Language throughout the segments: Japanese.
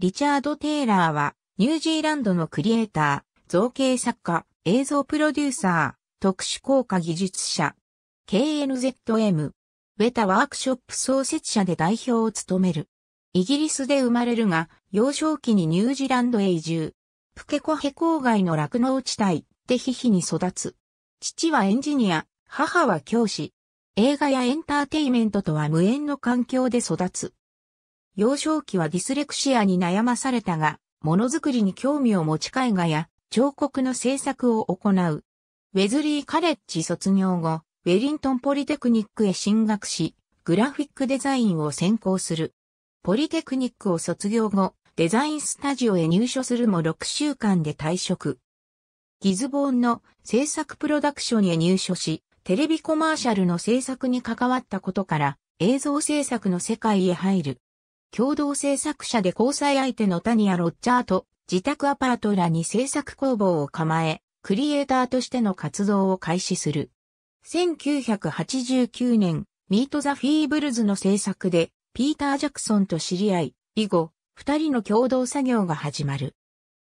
リチャード・テイラーは、ニュージーランドのクリエイター、造形作家、映像プロデューサー、特殊効果技術者、KNZM、ベタワークショップ創設者で代表を務める。イギリスで生まれるが、幼少期にニュージーランドへ移住。プケコヘ郊外の落農地帯でヒヒに育つ。父はエンジニア、母は教師。映画やエンターテイメントとは無縁の環境で育つ。幼少期はディスレクシアに悩まされたが、ものづくりに興味を持ち絵画や彫刻の制作を行う。ウェズリーカレッジ卒業後、ウェリントンポリテクニックへ進学し、グラフィックデザインを専攻する。ポリテクニックを卒業後、デザインスタジオへ入所するも6週間で退職。ギズボーンの制作プロダクションへ入所し、テレビコマーシャルの制作に関わったことから映像制作の世界へ入る。共同制作者で交際相手のタニア・ロッチャーと自宅アパートらに制作工房を構え、クリエイターとしての活動を開始する。1989年、ミート・ザ・フィーブルズの制作で、ピーター・ジャクソンと知り合い、以後、二人の共同作業が始まる。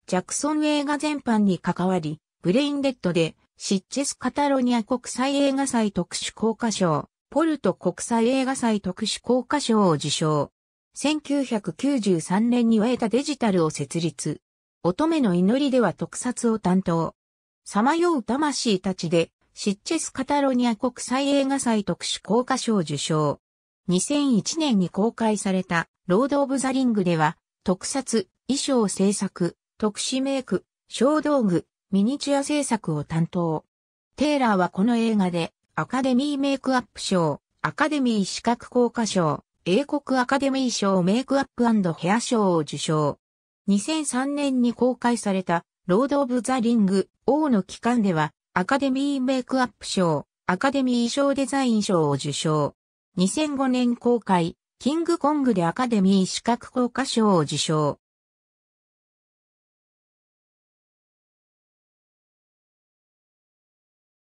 ジャクソン映画全般に関わり、ブレインデッドで、シッチェス・カタロニア国際映画祭特殊効果賞、ポルト国際映画祭特殊効果賞を受賞。1993年にウェータデジタルを設立。乙女の祈りでは特撮を担当。さまよう魂たちで、シッチェスカタロニア国際映画祭特殊効果賞受賞。2001年に公開された、ロード・オブ・ザ・リングでは、特撮、衣装制作、特殊メイク、小道具、ミニチュア制作を担当。テイラーはこの映画で、アカデミーメイクアップ賞、アカデミー資格効果賞、英国アカデミー賞メイクアップヘア賞を受賞。2003年に公開された、ロード・オブ・ザ・リング、王の期間では、アカデミーメイクアップ賞、アカデミー賞デザイン賞を受賞。2005年公開、キングコングでアカデミー資格効果賞を受賞。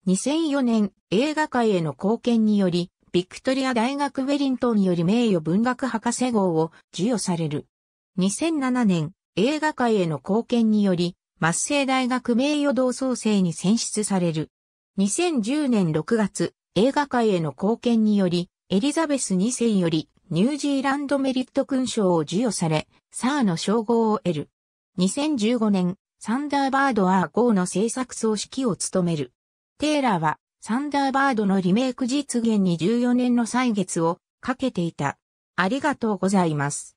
2004年、映画界への貢献により、ビクトリア大学ウェリントンより名誉文学博士号を授与される。2007年、映画界への貢献により、マッセイ大学名誉同窓生に選出される。2010年6月、映画界への貢献により、エリザベス2世よりニュージーランドメリット勲章を授与され、サーの称号を得る。2015年、サンダーバード R5 の制作総指揮を務める。テイラーはサンダーバードのリメイク実現に14年の歳月をかけていた。ありがとうございます。